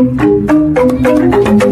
Thank you.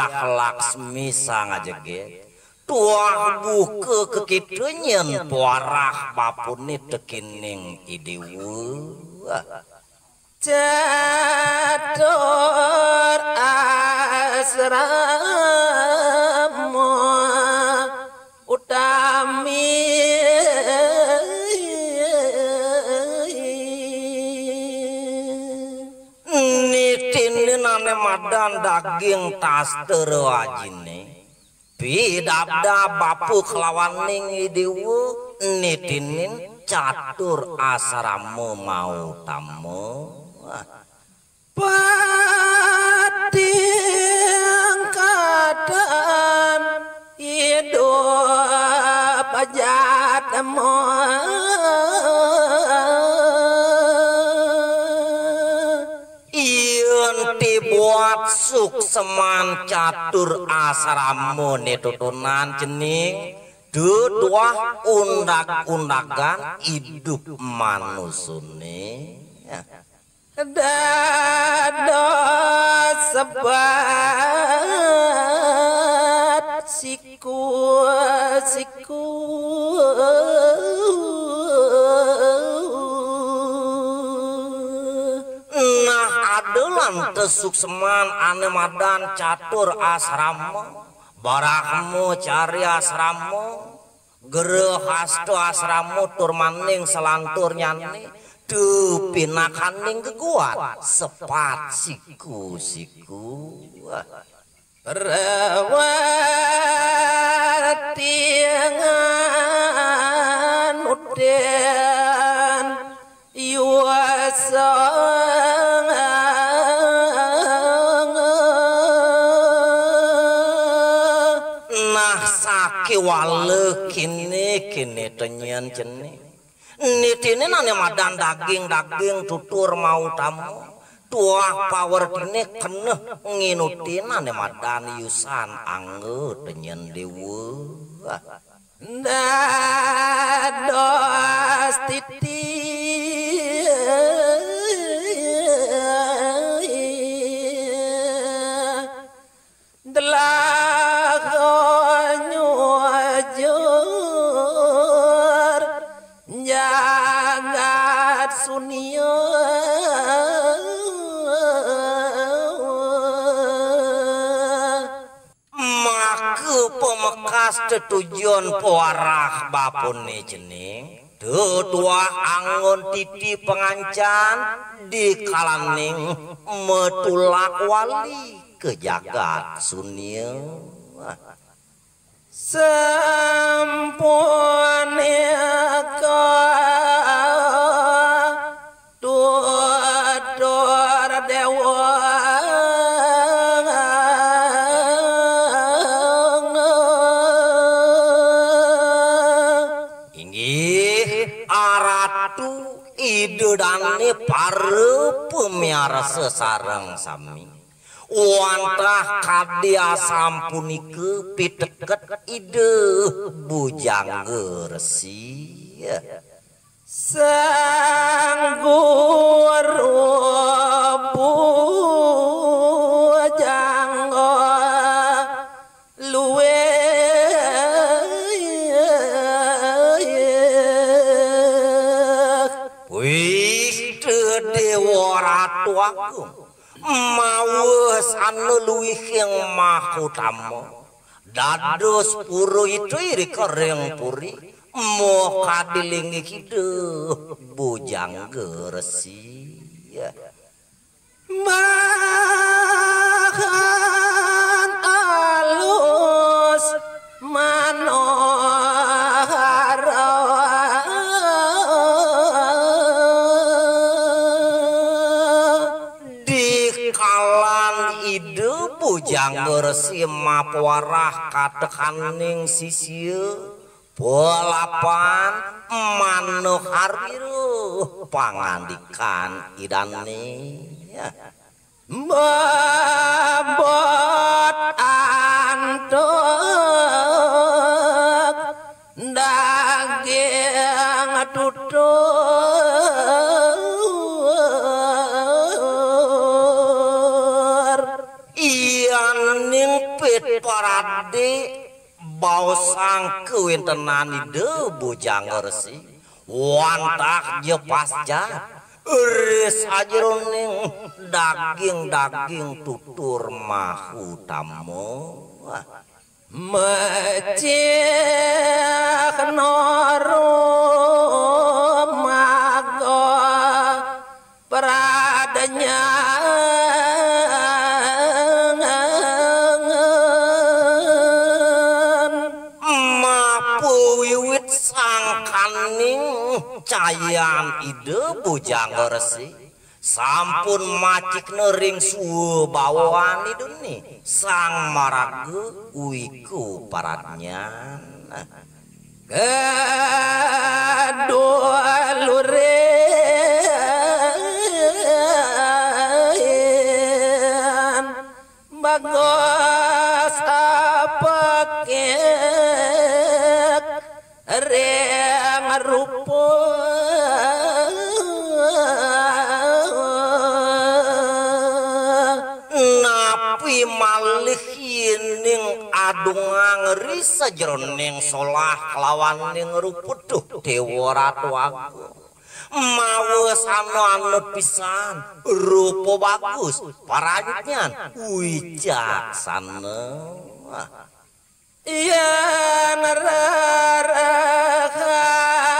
Indah Laksmi sang ajeget Tuah buh ke kekitunyen Puarah papuni tekining idiwu Cedor asramu utami mane madan daging tas terwajine bidabda bapu kelawan ningi diwu nitinin catur asramu mau tamu pati angkatan hidup jatemun sukseman catur asramo netutunan jening duduah undak-undakan hidup manusuni dada sebat siku siku Sang tesukseman anemadan catur asrama Barakmu cari asrama Geruh hasto asrama turmaning selantur nyane Duh pinakaning kekuat Sepat siku siku Rewet ngomongake waleh kene kene tenyan jene nitine nane madan daging-daging tutur mau tamu tua power dine kene nginuti nane madan yusan angge tenyan dewa nda dos titik kas tetujuan puarah bapune jening Dua angon titi pengancan di kalaning metulak wali kejagat sunil. Se Pidudane parupu miara sesarang sami. Wantah kadia sampunike piteket deket ide bujang gersi. Sang guru oh, agung mawes anu yang mahkota tamu dados puru itu iri kering puri mo kadilingi hidup gitu, bujang geresi ya. Kujang ngersi mapuarah kadekaning sisiu Bolapan manuk hariru Pangandikan idani Mbak paus sangkewin tenani debu janggersi wantak jepas jat iris ajroning daging-daging tutur mahu tamu mecik noru mago pradenyak ide bu jangga resi sampun macik nering suwe bawaan itu sang marage uiku paratnya kedua lure bagus apa kek sajroning solah kelawan ning ruputuh dewa ratu aku mawe sano anut pisan rupa bagus parayutnya wicaksana iya nerarakan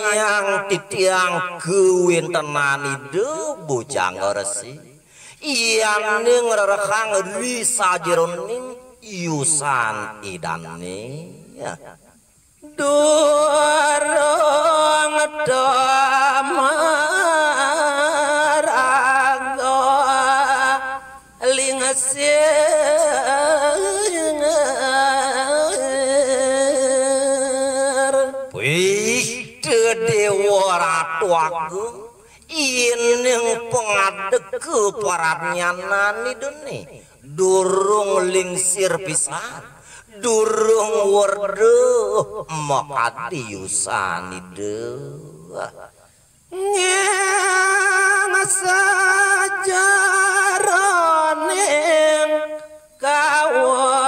yang titiang kewin tenani de bujang resi yang ning rerekang risa jeroning yusan idani ngadeg paramyanani dene durung lingsir pisan durung werdo mokati yusani de nyang sajarane kawon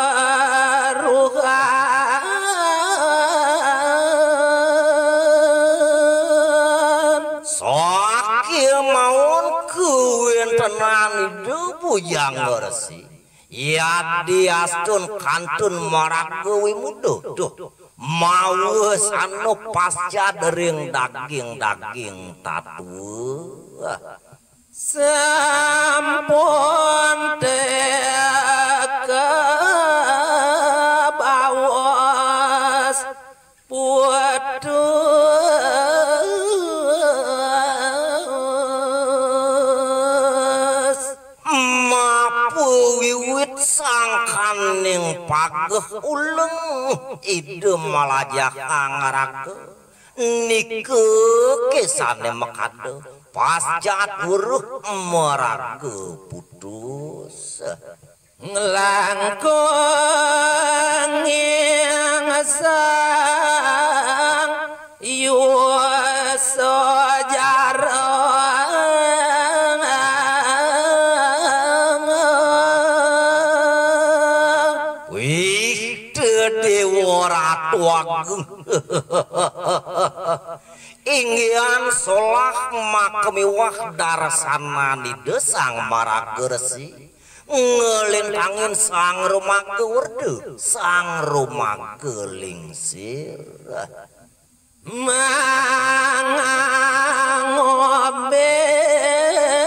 yang ngersi ya diastun kantun maragawi muduh duh anu pasca dering daging-daging tatu ah. sampun teh sangkan ning pageh uleng ide malajak ngarake niku kesane mekade pas jat buruh merage putus ngelangkung wagung ingian solah makemi wah darasana di desang marak gersi ngelin sang rumah kewerdu sang rumah kelingsir mangang ngobel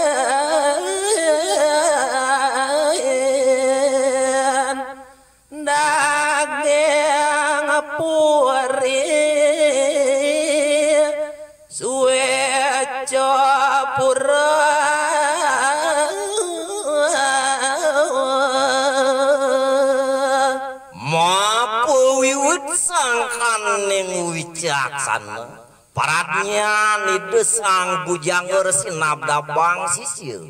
kaning wicaksana paratnya nidesang bujangger sinabda bang sisil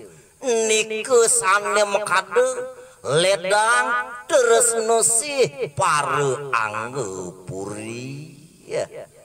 nikesane mekade ledang terus nusih paru anggupuri ya yeah. yeah.